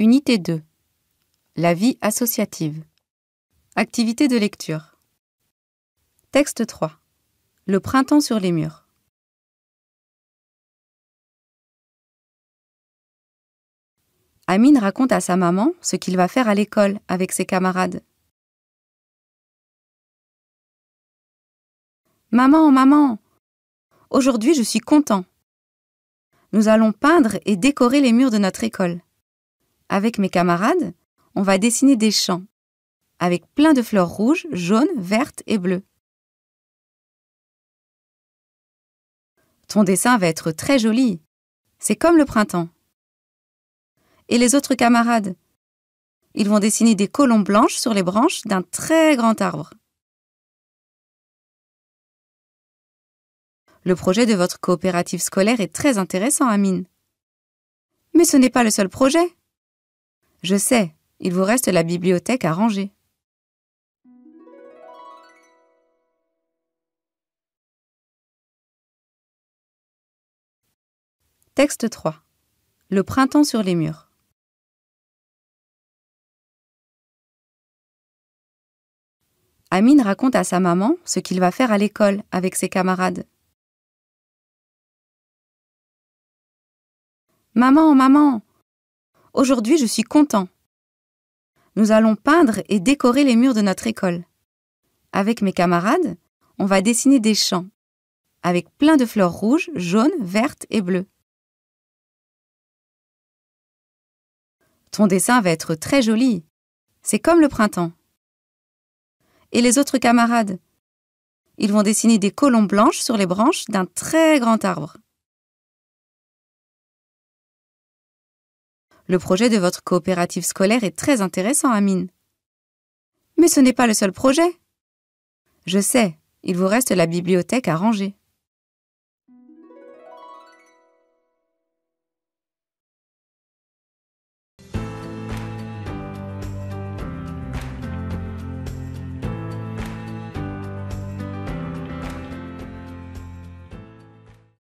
Unité 2. La vie associative. Activité de lecture. Texte 3. Le printemps sur les murs. Amine raconte à sa maman ce qu'il va faire à l'école avec ses camarades. Maman, maman Aujourd'hui, je suis content. Nous allons peindre et décorer les murs de notre école avec mes camarades, on va dessiner des champs, avec plein de fleurs rouges, jaunes, vertes et bleues. Ton dessin va être très joli. C'est comme le printemps. Et les autres camarades Ils vont dessiner des colons blanches sur les branches d'un très grand arbre. Le projet de votre coopérative scolaire est très intéressant, Amine. Mais ce n'est pas le seul projet. Je sais, il vous reste la bibliothèque à ranger. Texte 3. Le printemps sur les murs. Amine raconte à sa maman ce qu'il va faire à l'école avec ses camarades. Maman, maman, Aujourd'hui, je suis content. Nous allons peindre et décorer les murs de notre école. Avec mes camarades, on va dessiner des champs, avec plein de fleurs rouges, jaunes, vertes et bleues. Ton dessin va être très joli. C'est comme le printemps. Et les autres camarades Ils vont dessiner des colons blanches sur les branches d'un très grand arbre. Le projet de votre coopérative scolaire est très intéressant, Amine. Mais ce n'est pas le seul projet. Je sais, il vous reste la bibliothèque à ranger.